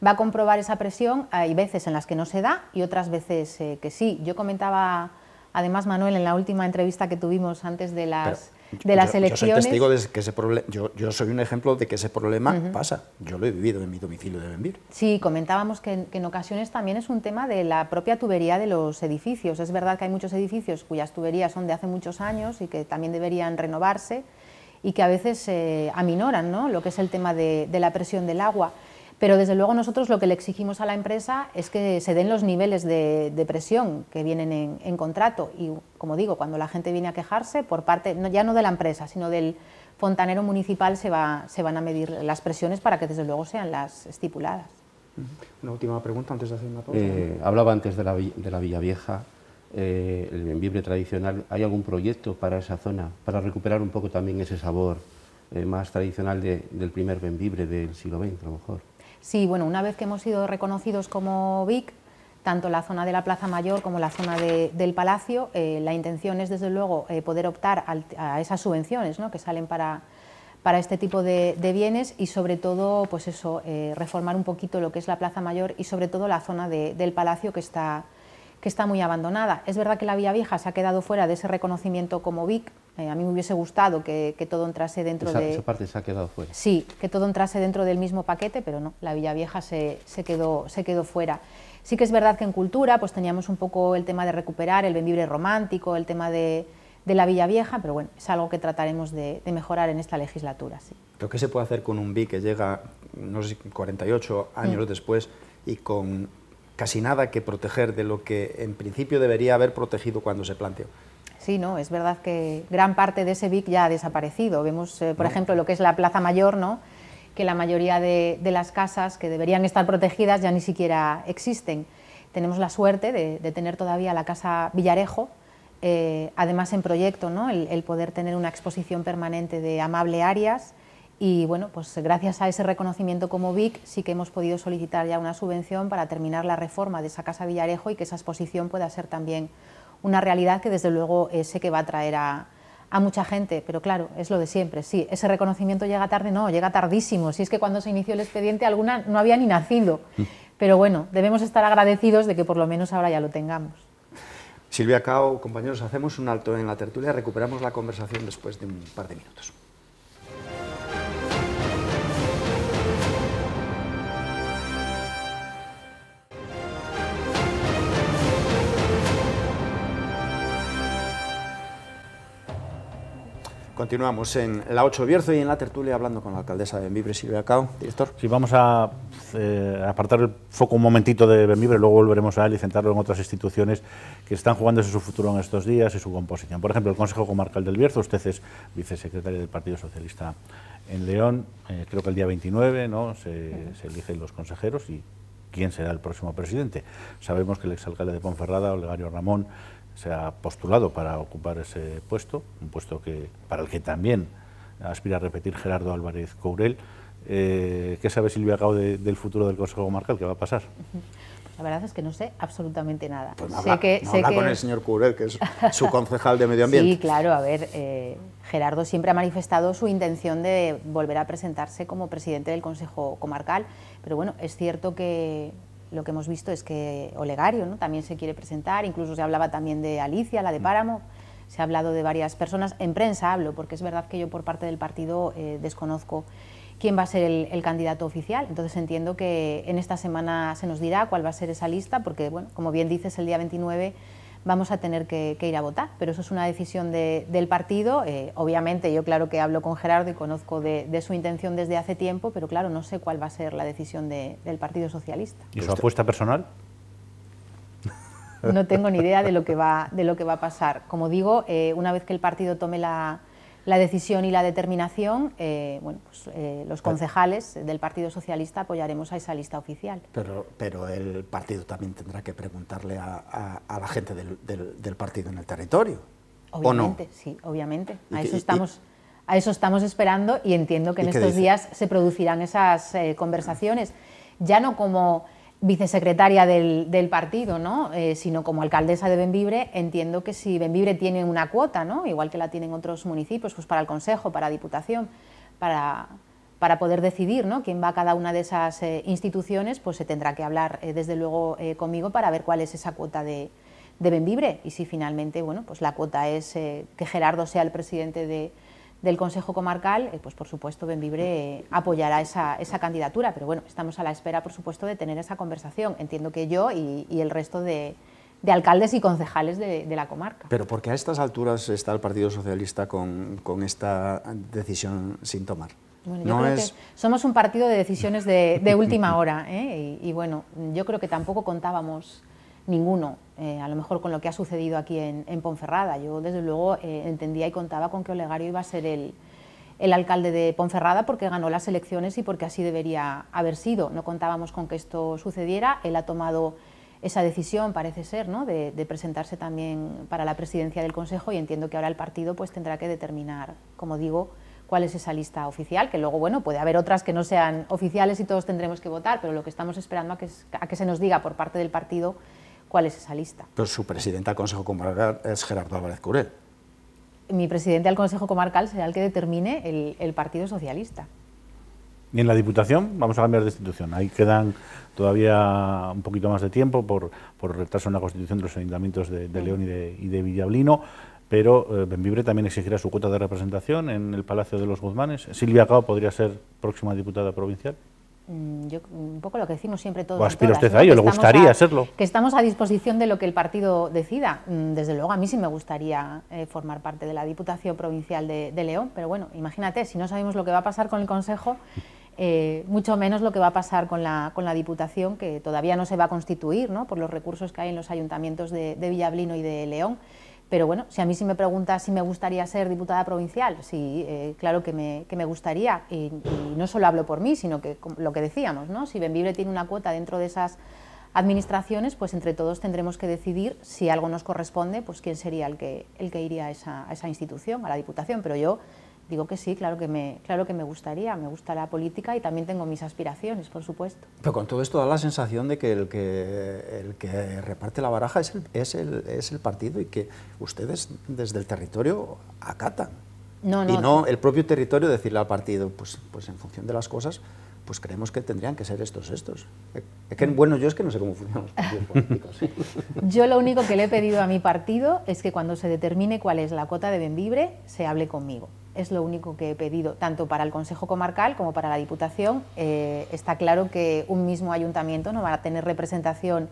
va a comprobar esa presión, hay veces en las que no se da y otras veces eh, que sí. Yo comentaba, además, Manuel, en la última entrevista que tuvimos antes de las de las yo, elecciones. soy testigo de que ese problema, yo, yo, soy un ejemplo de que ese problema pasa. Yo lo he vivido en mi domicilio de Benvir. Sí, comentábamos que, en ocasiones también es un tema de la propia tubería de los edificios. Es verdad que hay muchos edificios cuyas tuberías son de hace muchos años y que también deberían renovarse y que a veces eh, aminoran ¿no? lo que es el tema de la presión del agua. Pero desde luego nosotros lo que le exigimos a la empresa es que se den los niveles de, presión que vienen en, contrato. Y como digo, cuando la gente viene a quejarse, por parte ya no de la empresa, sino del fontanero municipal, se, va, se van a medir las presiones para que desde luego sean las estipuladas. Una última pregunta antes de hacer una pausa. Eh, hablaba antes de la, Villa Vieja, eh, el envibre tradicional. ¿Hay algún proyecto para esa zona, para recuperar un poco también ese sabor eh, más tradicional del primer bembibre del siglo XX, a lo mejor? Sí, bueno, una vez que hemos sido reconocidos como BIC, tanto la zona de la Plaza Mayor como la zona del Palacio, eh, la intención es desde luego eh, poder optar a esas subvenciones ¿no? que salen para, para este tipo de, bienes y sobre todo pues eso, eh, reformar un poquito lo que es la Plaza Mayor y sobre todo la zona del Palacio que está que está muy abandonada. Es verdad que la Villa Vieja se ha quedado fuera de ese reconocimiento como VIC, eh, a mí me hubiese gustado que, todo entrase dentro de... Esa parte se ha quedado fuera. Sí, que todo entrase dentro del mismo paquete, pero no, la Villa Vieja se, quedó, se quedó fuera. Sí que es verdad que en cultura pues teníamos un poco el tema de recuperar el vendibre romántico, el tema de, la Villa Vieja, pero bueno, es algo que trataremos de, mejorar en esta legislatura. Sí. ¿Pero qué se puede hacer con un Vic que llega, no sé, 48 años mm. después y con casi nada que proteger de lo que en principio debería haber protegido cuando se planteó. Sí, no, es verdad que gran parte de ese BIC ya ha desaparecido. Vemos, eh, por ejemplo, lo que es la Plaza Mayor, ¿no? que la mayoría de, las casas que deberían estar protegidas ya ni siquiera existen. Tenemos la suerte de, tener todavía la Casa Villarejo, eh, además en proyecto, ¿no? el, poder tener una exposición permanente de Amable Arias, y bueno, pues gracias a ese reconocimiento como Vic, sí que hemos podido solicitar ya una subvención para terminar la reforma de esa Casa Villarejo y que esa exposición pueda ser también una realidad que desde luego eh, sé que va a traer a, a, mucha gente, pero claro, es lo de siempre, sí, ese reconocimiento llega tarde, no, llega tardísimo, si es que cuando se inició el expediente alguna no había ni nacido, mm. pero bueno, debemos estar agradecidos de que por lo menos ahora ya lo tengamos. Silvia Cao, compañeros, hacemos un alto en la tertulia, recuperamos la conversación después de un par de minutos. Continuamos en la 8 Bierzo y en la tertulia hablando con la alcaldesa de Benvibre, Silvia Cao. Director. Sí, vamos a eh, apartar el foco un momentito de Benvibre, luego volveremos a él y centrarlo en otras instituciones que están jugándose su futuro en estos días y su composición. Por ejemplo, el Consejo Comarcal del Bierzo, usted es vicesecretario del Partido Socialista en León, eh, creo que el día 29 ¿no? se, se eligen los consejeros y quién será el próximo presidente. Sabemos que el exalcalde de Ponferrada, Olegario Ramón, se ha postulado para ocupar ese puesto, un puesto que, para el que también aspira a repetir Gerardo Álvarez Courel. Eh, ¿Qué sabe Silvia Cabo del futuro del Consejo Comarcal? ¿Qué va a pasar? La verdad es que no sé absolutamente nada. Pues con el señor Courel, que es su concejal de Medio Ambiente. Sí, claro, a ver, eh, Gerardo siempre ha manifestado su intención de volver a presentarse como presidente del Consejo Comarcal, pero bueno, es cierto que lo que hemos visto es que Olegario ¿no? también se quiere presentar, incluso se hablaba también de Alicia, la de mm. Páramo, se ha hablado de varias personas, en prensa hablo, porque es verdad que yo por parte del partido eh, desconozco quién va a ser el, candidato oficial, entonces entiendo que en esta semana se nos dirá cuál va a ser esa lista, porque bueno, como bien dices, el día 29 vamos a tener que, ir a votar. Pero eso es una decisión del partido. Eh, obviamente, yo claro que hablo con Gerardo y conozco de, su intención desde hace tiempo, pero claro, no sé cuál va a ser la decisión del Partido Socialista. ¿Y su apuesta personal? No tengo ni idea de lo que va, de lo que va a pasar. Como digo, eh, una vez que el partido tome la la decisión y la determinación, eh, bueno, pues, eh, los concejales del Partido Socialista apoyaremos a esa lista oficial. Pero, pero el partido también tendrá que preguntarle a, la gente del, partido en el territorio. Obviamente, sí, obviamente. A eso, estamos, esperando y entiendo que en estos días se producirán esas eh, conversaciones. Ya no como vicesecretaria del, partido, ¿no? Eh, sino como alcaldesa de Benvibre, entiendo que si Benvibre tiene una cuota, ¿no? igual que la tienen otros municipios, pues para el Consejo, para Diputación, para, poder decidir quién va a cada una de esas eh, instituciones, pues se tendrá que hablar eh, desde luego conmigo para ver cuál es esa cuota de, de Benvibre y si finalmente bueno, pues la cuota es que Gerardo sea el presidente de, del Consejo Comarcal, eh, pues por supuesto Benvibre eh, apoyará esa, esa, candidatura, pero bueno, estamos a la espera, por supuesto, de tener esa conversación. Entiendo que yo y, el resto de, alcaldes y concejales de, la comarca. Pero porque a estas alturas está el Partido Socialista con, esta decisión sin tomar. Bueno, yo creo que somos un partido de decisiones de, última hora, ¿eh? y, y bueno, yo creo que tampoco contábamos ninguno, eh, a lo mejor con lo que ha sucedido aquí en, Ponferrada. Yo, desde luego, eh, entendía y contaba con que Olegario iba a ser el, alcalde de Ponferrada porque ganó las elecciones y porque así debería haber sido. No contábamos con que esto sucediera. Él ha tomado esa decisión, parece ser, ¿no? de, presentarse también para la presidencia del Consejo y entiendo que ahora el partido pues, tendrá que determinar, como digo, cuál es esa lista oficial, que luego, bueno, puede haber otras que no sean oficiales y todos tendremos que votar, pero lo que estamos esperando que, a que se nos diga por parte del partido cuál es esa lista. Pero su presidente al Consejo Comarcal es Gerardo Álvarez Curel. Mi presidente al Consejo Comarcal será el que determine el, Partido Socialista. Y en la Diputación vamos a cambiar de institución. Ahí quedan todavía un poquito más de tiempo por, por retraso en la constitución de los ayuntamientos de, mm. León y de, y Villablino pero eh, también exigirá su cuota de representación en el Palacio de los Guzmanes. Silvia Cao podría ser próxima diputada provincial. Mm, yo, mm, un poco lo que decimos siempre todos. O a ello, le gustaría serlo. Que estamos a disposición de lo que el partido decida. Mm, desde luego, a mí sí me gustaría eh, formar parte de la Diputación Provincial de, León, pero bueno, imagínate, si no sabemos lo que va a pasar con el Consejo, eh, mucho menos lo que va a pasar con la, con la Diputación, que todavía no se va a constituir por los recursos que hay en los ayuntamientos de Villablino y de León. Pero bueno, si a mí sí me pregunta si me gustaría ser diputada provincial, sí, eh, claro que me, que me gustaría. Y, no solo hablo por mí, sino que lo que decíamos, ¿no? si Benvibre tiene una cuota dentro de esas administraciones, pues entre todos tendremos que decidir si algo nos corresponde, pues quién sería el que, el que iría a esa, a esa institución, a la diputación. Pero yo Digo que sí, claro que, me, claro que me gustaría, me gusta la política y también tengo mis aspiraciones, por supuesto. Pero con todo esto da la sensación de que el que, el que reparte la baraja es el, partido y que ustedes desde el territorio acatan. y no el propio territorio decirle al partido, pues, pues en función de las cosas, pues creemos que tendrían que ser estos, estos. Es que, bueno, yo es que no sé cómo funcionan los partidos políticos. [LAUGHS] yo lo único que le he pedido a mi partido es que cuando se determine cuál es la cuota de Benvibre, se hable conmigo es lo único que he pedido, tanto para el Consejo Comarcal como para la Diputación. Eh, está claro que un mismo ayuntamiento no va a tener representación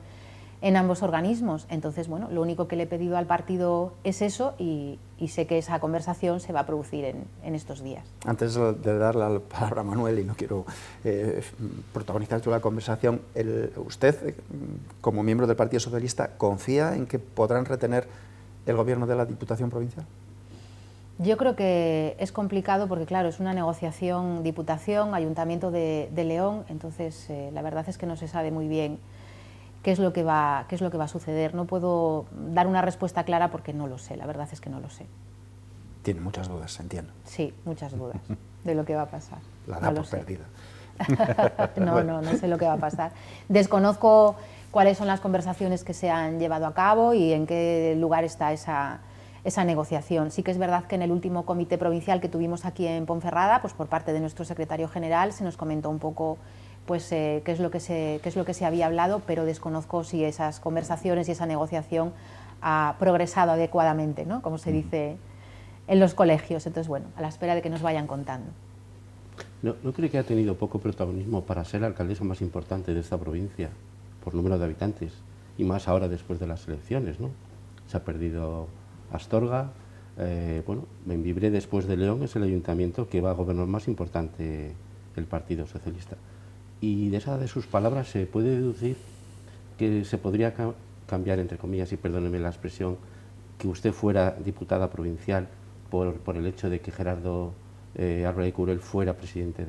en ambos organismos. Entonces, bueno, lo único que le he pedido al partido es eso y, sé que esa conversación se va a producir en, estos días. Antes de darle la palabra a Manuel, y no quiero eh, protagonizar toda la conversación, usted, como miembro del Partido Socialista, ¿confía en que podrán retener el gobierno de la Diputación Provincial? Yo creo que es complicado porque, claro, es una negociación Diputación, Ayuntamiento de, León, entonces eh, la verdad es que no se sabe muy bien qué es, lo que va, qué es lo que va a suceder. No puedo dar una respuesta clara porque no lo sé, la verdad es que no lo sé. Tiene muchas dudas, entiendo. Sí, muchas dudas [LAUGHS] de lo que va a pasar. La da perdida. [LAUGHS] no, no, no sé lo que va a pasar. Desconozco cuáles son las conversaciones que se han llevado a cabo y en qué lugar está esa esa negociación. Sí que es verdad que en el último comité provincial que tuvimos aquí en Ponferrada, pues por parte de nuestro secretario general se nos comentó un poco pues eh, qué, es lo que se, es lo que se había hablado, pero desconozco si esas conversaciones y esa negociación ha progresado adecuadamente, ¿no? como se mm. dice en los colegios. Entonces, bueno, a la espera de que nos vayan contando. ¿No, ¿No cree que ha tenido poco protagonismo para ser la alcaldesa más importante de esta provincia, por número de habitantes, y más ahora después de las elecciones? ¿no? Se ha perdido Astorga. Eh, bueno, me después de León, es el ayuntamiento que va a gobernar más importante el Partido Socialista. Y de esa de sus palabras se puede deducir que se podría cambiar, entre comillas, y perdóneme la expresión, que usted fuera diputada provincial por, el hecho de que Gerardo eh, Álvarez Curel fuera presidente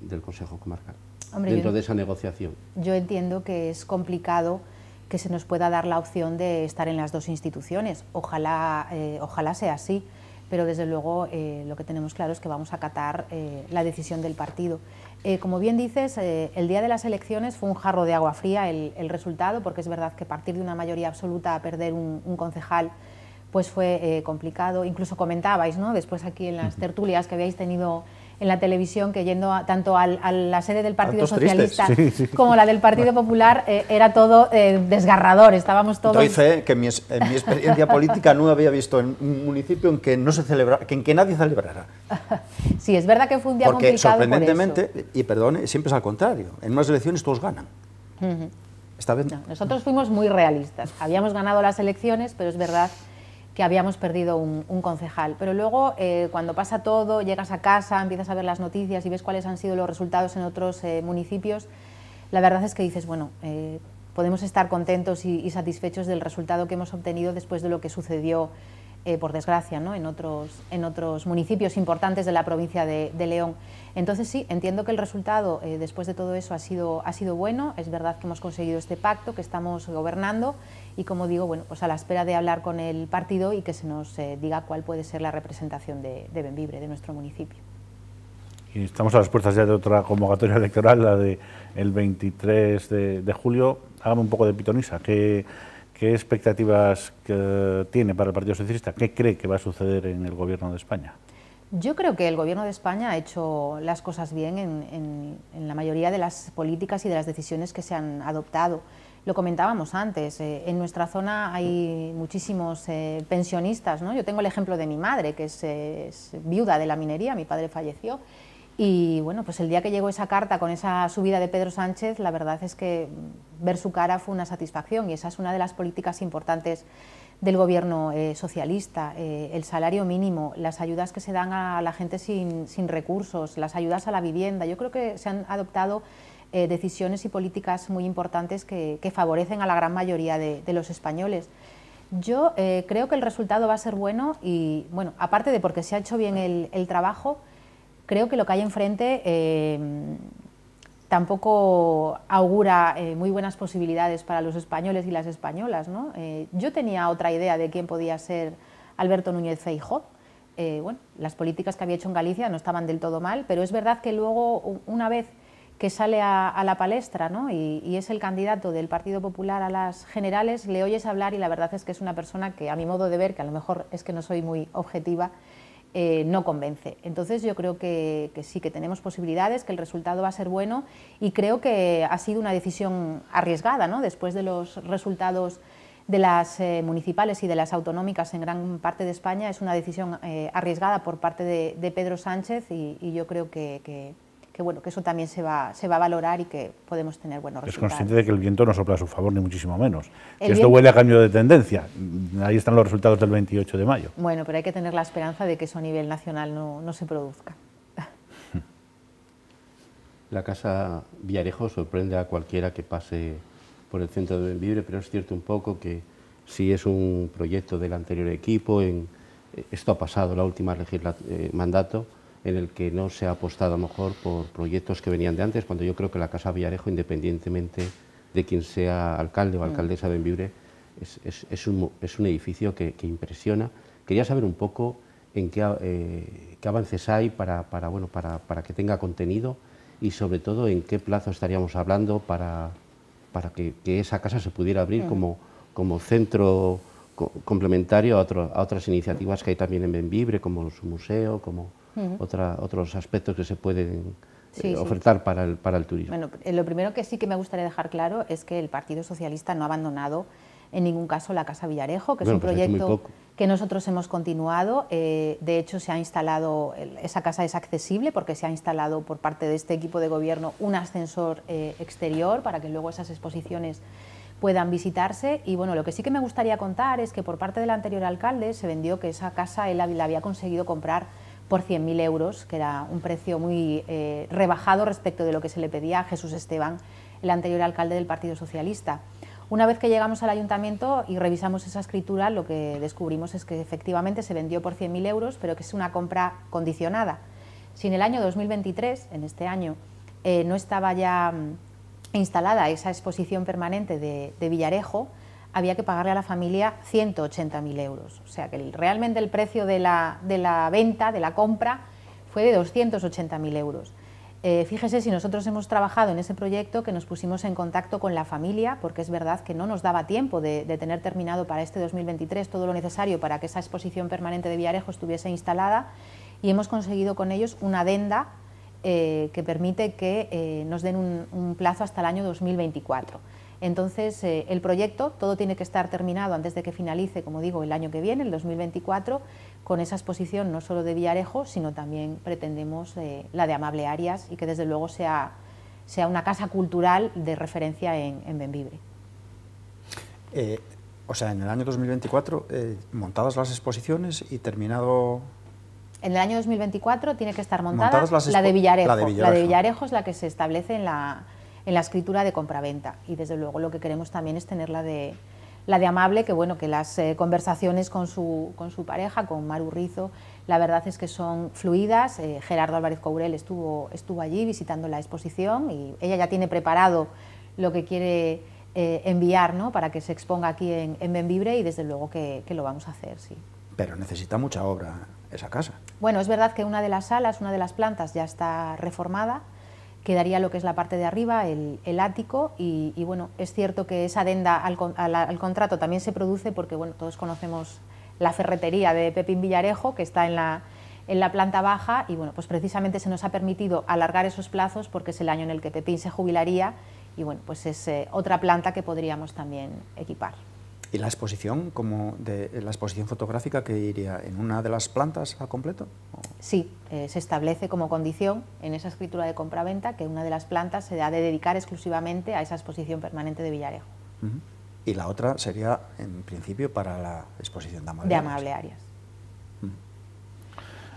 del Consejo Comarcal, dentro de esa negociación. Yo entiendo que es complicado que se nos pueda dar la opción de estar en las dos instituciones. Ojalá, eh, ojalá sea así, pero desde luego eh, lo que tenemos claro es que vamos a acatar eh, la decisión del partido. como bien dices, el día de las elecciones fue un jarro de agua fría el, resultado, porque es verdad que partir de una mayoría absoluta a perder un concejal pues fue eh, complicado. Incluso comentabais, ¿no? Después aquí en las tertulias que habíais tenido en la televisión que yendo tanto a la sede del Partido Socialista como la del Partido Popular eh, era todo eh, desgarrador, estábamos todos... yo fe que en mi, experiencia política no había visto en un municipio en que, no se celebra, en que nadie celebrara. [LAUGHS] sí, es verdad que fue un día Porque, sorprendentemente, y perdone, siempre es al contrario, en más elecciones todos ganan. nosotros fuimos muy realistas, habíamos ganado las elecciones, pero es verdad que habíamos perdido un, concejal. Pero luego, eh, cuando pasa todo, llegas a casa, empiezas a ver las noticias y ves cuáles han sido los resultados en otros eh, municipios, la verdad es que dices, bueno, eh, podemos estar contentos y, satisfechos del resultado que hemos obtenido después de lo que sucedió, por desgracia, en, otros, en otros municipios importantes de la provincia de, León. Entonces sí, entiendo que el resultado después de todo eso ha sido, ha sido bueno, es verdad que hemos conseguido este pacto, que estamos gobernando y como digo, bueno, pues a la espera de hablar con el partido y que se nos eh, diga cuál puede ser la representación de, de de nuestro municipio. Y estamos a las puertas ya de otra convocatoria [LAUGHS] electoral, la de el 23 de, julio. Hágame un poco de pitonisa. ¿Qué, expectativas eh, tiene para el Partido Socialista? ¿Qué cree que va a suceder en el Gobierno de España? Yo creo que el Gobierno de España ha hecho las cosas bien en la mayoría de las políticas y de las decisiones que se han adoptado. Lo comentábamos antes, eh, en nuestra zona hay muchísimos eh, pensionistas, ¿no? Yo tengo el ejemplo de mi madre, que eh, es, viuda de la minería, mi padre falleció, y bueno, pues el día que llegó esa carta con esa subida de Pedro Sánchez, la verdad es que ver su cara fue una satisfacción y esa es una de las políticas importantes del gobierno socialista, el salario mínimo, las ayudas que se dan a la gente sin, sin recursos, las ayudas a la vivienda. Yo creo que se han adoptado eh, decisiones y políticas muy importantes que, favorecen a la gran mayoría de, los españoles. Yo eh, creo que el resultado va a ser bueno y, bueno, aparte de porque se ha hecho bien el, trabajo, creo que lo que hay enfrente eh, tampoco augura muy buenas posibilidades para los españoles y las españolas. ¿no? yo tenía otra idea de quién podía ser Alberto Núñez Feijó. bueno, las políticas que había hecho en Galicia no estaban del todo mal, pero es verdad que luego, una vez que sale a, la palestra ¿no? y, es el candidato del Partido Popular a las generales, le oyes hablar y la verdad es que es una persona que a mi modo de ver, que a lo mejor es que no soy muy objetiva, eh, no convence. Entonces yo creo que, sí, que tenemos posibilidades, que el resultado va a ser bueno y creo que ha sido una decisión arriesgada ¿no? después de los resultados de las eh, municipales y de las autonómicas en gran parte de España es una decisión eh, arriesgada por parte de, Pedro Sánchez y, yo creo que que bueno, que eso también se va, se va a valorar y que podemos tener buenos resultados. Es consciente de que el viento no sopla a su favor, ni muchísimo menos. Que esto huele a cambio de tendencia. Ahí están los resultados del 28 de mayo. Bueno, pero hay que tener la esperanza de que eso a nivel nacional no, se produzca. [LAUGHS] La casa Villarejo sorprende a cualquiera que pase por el centro de Benvibre, pero es cierto un poco que si es un proyecto del anterior equipo. En, eh, esto ha pasado la última legislatura, eh, mandato en el que no se ha apostado a lo mejor por proyectos que venían de antes, cuando yo creo que la Casa Villarejo, independientemente de quien sea alcalde o mm. alcaldesa de Envibre, es, un, edificio que, impresiona. Quería saber un poco en qué, eh, avances hay para, bueno, para, que tenga contenido y sobre todo en qué plazo estaríamos hablando para, que, esa casa se pudiera abrir mm. como, centro complementario a, otras iniciativas que hay también en Benvibre, como su museo, como otra, otros aspectos que se pueden eh, ofertar Para, el, para el turismo. Bueno, eh, lo primero que sí que me gustaría dejar claro es que el Partido Socialista no ha abandonado en ningún caso la Casa Villarejo, que es un pues proyecto que nosotros hemos continuado. Eh, de hecho, se ha instalado, esa casa es accesible porque se ha instalado por parte de este equipo de gobierno un ascensor exterior para que luego esas exposiciones puedan visitarse. Y bueno, lo que sí que me gustaría contar es que por parte del anterior alcalde se vendió que esa casa él la había conseguido comprar por 100.000 euros, que era un precio muy eh, rebajado respecto de lo que se le pedía a Jesús Esteban, el anterior alcalde del Partido Socialista. Una vez que llegamos al ayuntamiento y revisamos esa escritura, lo que descubrimos es que efectivamente se vendió por 100.000 euros, pero que es una compra condicionada. Si en el año 2023, en este año, eh, no estaba ya mm, instalada esa exposición permanente de Villarejo, había que pagarle a la familia 180.000 euros. O sea que realmente el precio de la, venta, de la compra, fue de 280.000 euros. Eh, fíjese si nosotros hemos trabajado en ese proyecto que nos pusimos en contacto con la familia, porque es verdad que no nos daba tiempo de, tener terminado para este 2023 todo lo necesario para que esa exposición permanente de Villarejo estuviese instalada y hemos conseguido con ellos una adenda eh, que permite que eh, nos den un plazo hasta el año 2024. Entonces, eh, el proyecto, todo tiene que estar terminado antes de que finalice, como digo, el año que viene, el 2024, con esa exposición no solo de Villarejo, sino también pretendemos eh, la de Amable Arias y que desde luego sea, sea una casa cultural de referencia en, en Benvibre. Eh, o sea, en el año 2024, montadas las exposiciones y terminado en el año 2024 tiene que estar montada La de Villarejo. La de Villarejo es la que se establece en la, en la escritura de compraventa. Y desde luego lo que queremos también es tenerla de, la de amable, que bueno, que las eh, conversaciones con su, con su, pareja, con Maru Rizo, la verdad es que son fluidas. Eh, Gerardo Álvarez Courel estuvo, estuvo allí visitando la exposición y ella ya tiene preparado lo que quiere eh, enviar ¿no? para que se exponga aquí en, en Benvibre y desde luego que, que, lo vamos a hacer, sí. Pero necesita mucha obra esa casa. Bueno, es verdad que una de las salas, una de las plantas ya está reformada, quedaría lo que es la parte de arriba, el, ático, y, bueno, es cierto que esa adenda al, contrato también se produce porque bueno, todos conocemos la ferretería de Pepín Villarejo, que está en la, en la planta baja, y bueno, pues precisamente se nos ha permitido alargar esos plazos porque es el año en el que Pepín se jubilaría, y bueno, pues es eh, otra planta que podríamos también equipar. ¿Y la exposición, como de, la exposición fotográfica que iría en una de las plantas a completo? Sí, eh, se establece como condición en esa escritura de compraventa que una de las plantas se ha de dedicar exclusivamente a esa exposición permanente de Villarejo. Y la otra sería, en principio, para la exposición de Amable, de Amable Arias.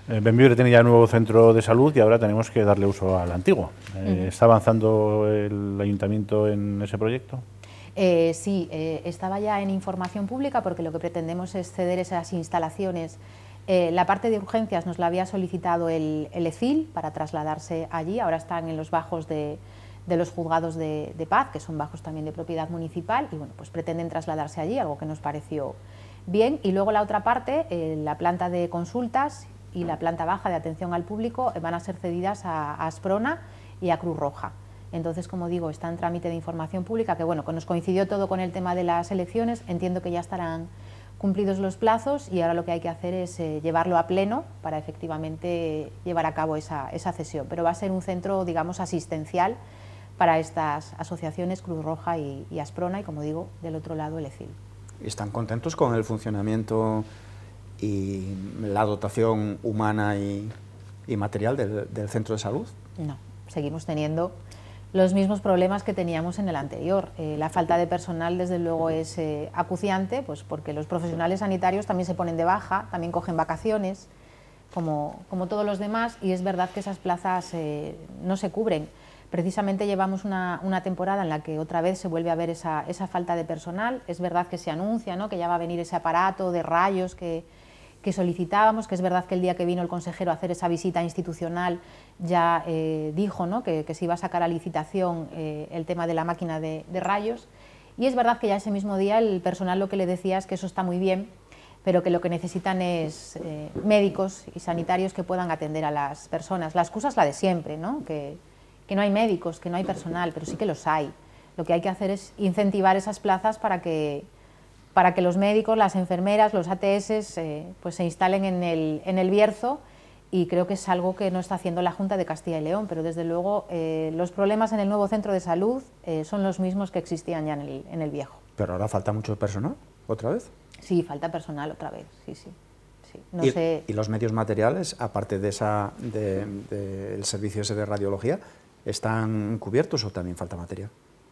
tiene eh, ya un nuevo centro de salud y ahora tenemos que darle uso al antiguo. Eh, ¿Está avanzando el ayuntamiento en ese proyecto? Eh, sí, eh, estaba ya en información pública porque lo que pretendemos es ceder esas instalaciones. Eh, la parte de urgencias nos la había solicitado el, el ECIL para trasladarse allí, ahora están en los bajos de, los juzgados de, paz, que son bajos también de propiedad municipal, y bueno, pues pretenden trasladarse allí, algo que nos pareció bien. Y luego la otra parte, la planta de consultas y la planta baja de atención al público van a ser cedidas a Asprona y a Cruz Roja. Entonces, como digo, está en trámite de información pública, que bueno, nos coincidió todo con el tema de las elecciones, entiendo que ya estarán cumplidos los plazos y ahora lo que hay que hacer es eh, llevarlo a pleno para efectivamente llevar a cabo esa, cesión. Pero va a ser un centro, digamos, asistencial para estas asociaciones Cruz Roja y, Asprona y, como digo, del otro lado el ECIL. ¿Están contentos con el funcionamiento y la dotación humana y, material del centro de salud? No, seguimos teniendo los mismos problemas que teníamos en el anterior. Eh, la falta de personal, desde luego, es eh, acuciante, pues porque los profesionales sanitarios también se ponen de baja, también cogen vacaciones, como, como todos los demás, y es verdad que esas plazas eh, no se cubren. Precisamente llevamos una, temporada en la que otra vez se vuelve a ver esa, falta de personal. Es verdad que se anuncia ¿no? que ya va a venir ese aparato de rayos que, que solicitábamos, que es verdad que el día que vino el consejero a hacer esa visita institucional ya eh, dijo que, se iba a sacar a licitación eh, el tema de la máquina de, rayos y es verdad que ya ese mismo día el personal lo que le decía es que eso está muy bien, pero que lo que necesitan es eh, médicos y sanitarios que puedan atender a las personas. La excusa es la de siempre, Que, no hay médicos, que no hay personal, pero sí que los hay. Lo que hay que hacer es incentivar esas plazas para que, los médicos, las enfermeras, los ATS pues se instalen en el, en el Bierzo y creo que es algo que no está haciendo la Junta de Castilla y León, pero desde luego eh, los problemas en el nuevo centro de salud eh, son los mismos que existían ya en el, en el, viejo. ¿Pero ahora falta mucho personal otra vez? Sí, falta personal otra vez, sí, sí. ¿Y, los medios materiales, aparte de esa del de, servicio ese de radiología, están cubiertos o también falta material?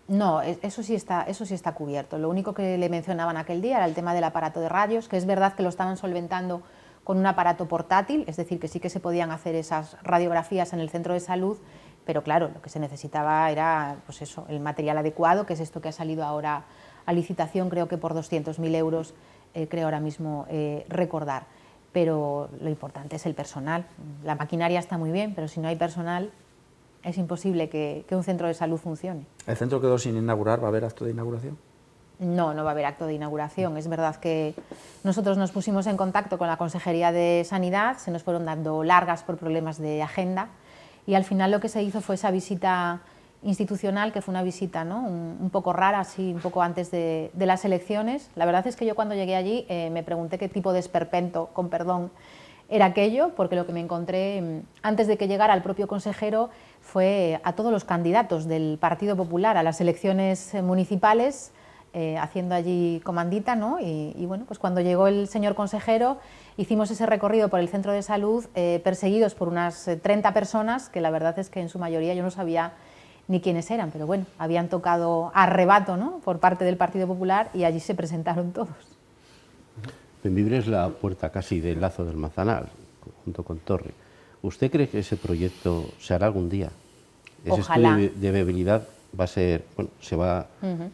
No, e, eso sí, está, eso sí está cubierto. Lo único que le mencionaban aquel día era el tema del aparato de radios, que es verdad que lo estaban solventando con un aparato portátil, es decir, que sí que se podían hacer esas radiografías en el centro de salud, pero claro, lo que se necesitaba era pues eso, el material adecuado, que es esto que ha salido ahora a licitación, creo que por 200.000 euros, eh, creo ahora mismo eh, recordar. Pero lo importante es el personal. La maquinaria está muy bien, pero si no hay personal, es imposible que un centro de salud funcione. ¿El centro quedó sin inaugurar? ¿Va a haber acto de inauguración? No, no va a haber acto de inauguración. Es verdad que nosotros nos pusimos en contacto con la Consejería de Sanidad, se nos fueron dando largas por problemas de agenda y al final lo que se hizo fue esa visita institucional, que fue una visita ¿no? un, poco rara, así un poco antes de, las elecciones. La verdad es que yo cuando llegué allí eh, me pregunté qué tipo de esperpento, con perdón, era aquello, porque lo que me encontré mm, antes de que llegara el propio consejero fue a todos los candidatos del Partido Popular a las elecciones eh, municipales eh, haciendo allí comandita, ¿no? Y, bueno, pues cuando llegó el señor consejero hicimos ese recorrido por el centro de salud eh, perseguidos por unas 30 eh, personas, que la verdad es que en su mayoría yo no sabía ni quiénes eran, pero bueno, habían tocado arrebato, ¿no? Por parte del Partido Popular y allí se presentaron todos. Benvibre es la puerta casi del lazo del mazanal, junto con Torre. ¿Usted cree que ese proyecto se hará algún día? Ese Ojalá. estudio de viabilidad va a ser, bueno, se va,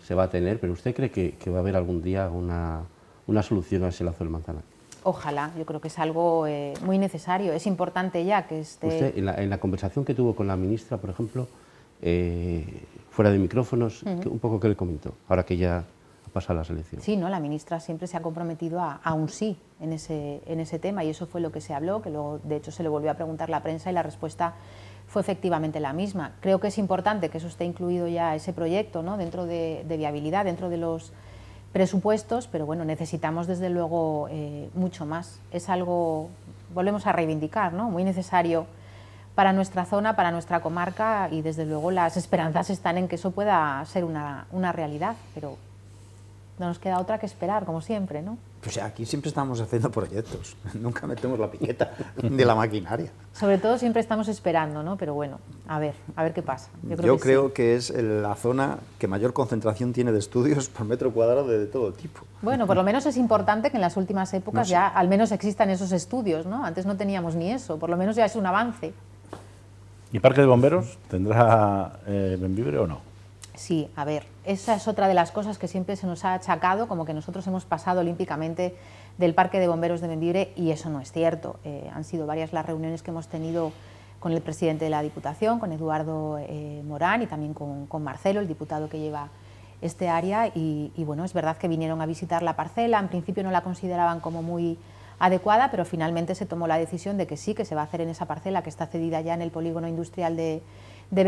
se va a tener, pero ¿usted cree que, que va a haber algún día una, una solución a ese lazo del manzana? Ojalá, yo creo que es algo eh, muy necesario, es importante ya que esté... Usted, en la, conversación que tuvo con la ministra, por ejemplo, eh, fuera de micrófonos, un poco que le comentó, ahora que ya ha pasado la selección. Sí, ¿no? la ministra siempre se ha comprometido a, a, un sí en ese, en ese tema y eso fue lo que se habló, que luego de hecho se le volvió a preguntar la prensa y la respuesta fue efectivamente la misma. Creo que es importante que eso esté incluido ya ese proyecto ¿no? dentro de, viabilidad, dentro de los presupuestos, pero bueno, necesitamos desde luego eh, mucho más. Es algo, volvemos a reivindicar, ¿no? muy necesario para nuestra zona, para nuestra comarca y desde luego las esperanzas están en que eso pueda ser una, una realidad, pero no nos queda otra que esperar, como siempre, ¿no? O sea, aquí siempre estamos haciendo proyectos, [LAUGHS] nunca metemos la piqueta de la maquinaria. Sobre todo siempre estamos esperando, ¿no? Pero bueno, a ver, a ver qué pasa. Yo creo, que, es la zona que mayor concentración tiene de estudios [LAUGHS] por metro cuadrado de, todo tipo. Bueno, por lo menos es importante que en las últimas épocas ya al menos existan esos estudios, ¿no? Antes no teníamos ni eso, por lo menos ya es un avance. ¿Y Parque de Bomberos tendrá eh, Benvibre o no? Sí, a ver, esa es otra de las cosas que siempre se nos ha achacado, como que nosotros hemos pasado olímpicamente del Parque de Bomberos de Membibre y eso no es cierto. Eh, han sido varias las reuniones que hemos tenido con el presidente de la Diputación, con Eduardo eh, Morán y también con, Marcelo, el diputado que lleva este área. Y, bueno, es verdad que vinieron a visitar la parcela, en principio no la consideraban como muy adecuada, pero finalmente se tomó la decisión de que sí, que se va a hacer en esa parcela que está cedida ya en el polígono industrial de, de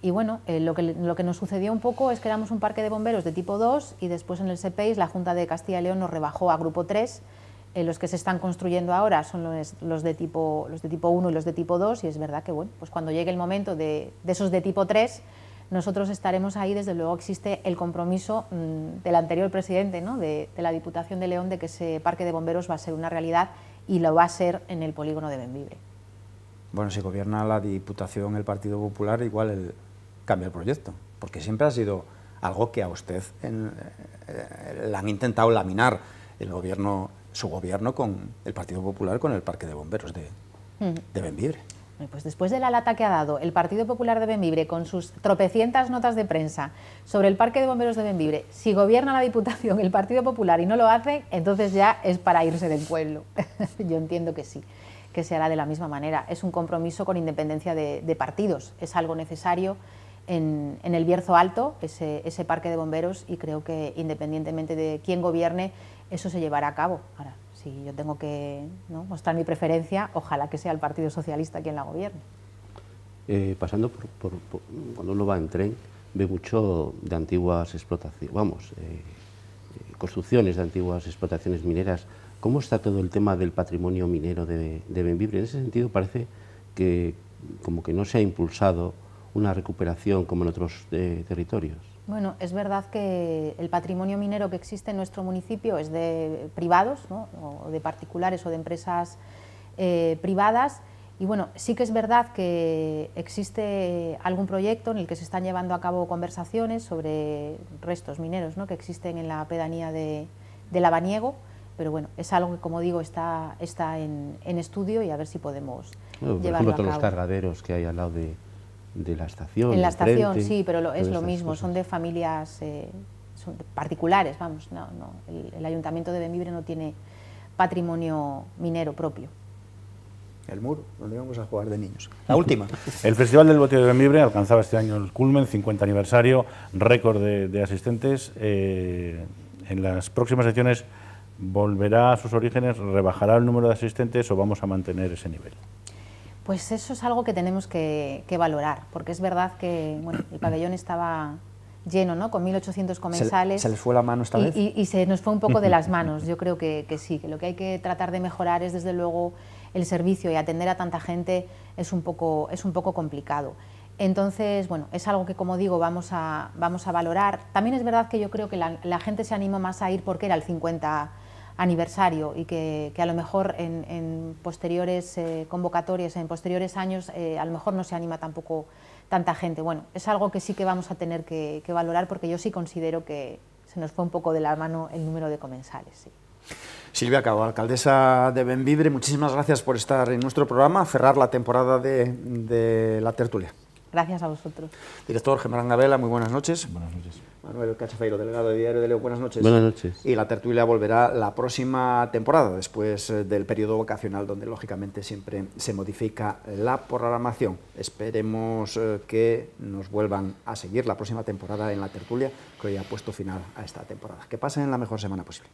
y bueno, eh, lo, que, lo que nos sucedió un poco es que éramos un parque de bomberos de tipo 2 y después en el CPIS la Junta de Castilla y León nos rebajó a grupo 3. Eh, los que se están construyendo ahora son los, de tipo, los de tipo 1 y los de tipo 2 y es verdad que bueno, pues cuando llegue el momento de, esos de tipo 3, nosotros estaremos ahí, desde luego existe el compromiso mm, del anterior presidente de, de, la Diputación de León de que ese parque de bomberos va a ser una realidad y lo va a ser en el polígono de Benvive. Bueno, si gobierna la Diputación el Partido Popular, igual el, cambie el proyecto, porque siempre ha sido algo que a usted eh, le han intentado laminar el gobierno, su gobierno con el Partido Popular, con el Parque de Bomberos de, Benvibre. Pues después de la lata que ha dado el Partido Popular de Benvibre con sus tropecientas notas de prensa sobre el Parque de Bomberos de Benvibre, si gobierna la Diputación el Partido Popular y no lo hace, entonces ya es para irse del pueblo. [LAUGHS] Yo entiendo que sí, que se hará de la misma manera. Es un compromiso con independencia de, de partidos, es algo necesario en, el Bierzo Alto, ese, ese, parque de bomberos, y creo que independientemente de quién gobierne, eso se llevará a cabo. Ahora, si yo tengo que mostrar mi preferencia, ojalá que sea el Partido Socialista quien la gobierne. Eh, pasando por, cuando uno va en tren, ve mucho de antiguas explotaciones, vamos, eh, eh, construcciones de antiguas explotaciones mineras. ¿Cómo está todo el tema del patrimonio minero de, de Benvibre? En ese sentido parece que como que no se ha impulsado una recuperación como en otros eh, territorios. Bueno, es verdad que el patrimonio minero que existe en nuestro municipio es de privados, ¿no? o de particulares o de empresas eh, privadas, y bueno, sí que es verdad que existe algún proyecto en el que se están llevando a cabo conversaciones sobre restos mineros ¿no? que existen en la pedanía de, del Abaniego, pero bueno, es algo que como digo está, está en, estudio y a ver si podemos llevarlo a cabo. todos los cargaderos que hay al lado de, de la estación. En la estación, sí, pero es lo mismo, son de familias eh, particulares, vamos, no, no, el, ayuntamiento de Benibre no tiene patrimonio minero propio. El muro, donde vamos a jugar de niños. La última. el Festival del Botillo de Benibre alcanzaba este año el culmen, 50 aniversario, récord de, asistentes. Eh, en las próximas sesiones volverá a sus orígenes, rebajará el número de asistentes o vamos a mantener ese nivel. Pues eso es algo que tenemos que, valorar, porque es verdad que el pabellón estaba lleno, ¿no? Con 1.800 comensales. ¿Se, les fue la mano esta y, vez? Y, se nos fue un poco de las [LAUGHS] manos, yo creo que, sí, que lo que hay que tratar de mejorar es desde luego el servicio y atender a tanta gente es un poco, es un poco complicado. Entonces, bueno, es algo que como digo vamos a, vamos a valorar. También es verdad que yo creo que la, la gente se animó más a ir porque era el 50 aniversario y que, a lo mejor en, posteriores eh, convocatorias, en posteriores años, eh, a lo mejor no se anima tampoco tanta gente. Bueno, es algo que sí que vamos a tener que, valorar porque yo sí considero que se nos fue un poco de la mano el número de comensales. Silvia Cabo, alcaldesa de Benvibre, muchísimas gracias por estar en nuestro programa, cerrar la temporada de la tertulia. Gracias a vosotros. Director Gemarán Gabela, muy buenas noches. Buenas noches. Manuel Cachafeiro, delegado de Diario de Leo, buenas noches. Buenas noches. Y la tertulia volverá la próxima temporada, después eh, del periodo vocacional, donde lógicamente siempre se modifica la programación. Esperemos eh, que nos vuelvan a seguir la próxima temporada en la tertulia, que hoy ha puesto final a esta temporada. Que pasen la mejor semana posible.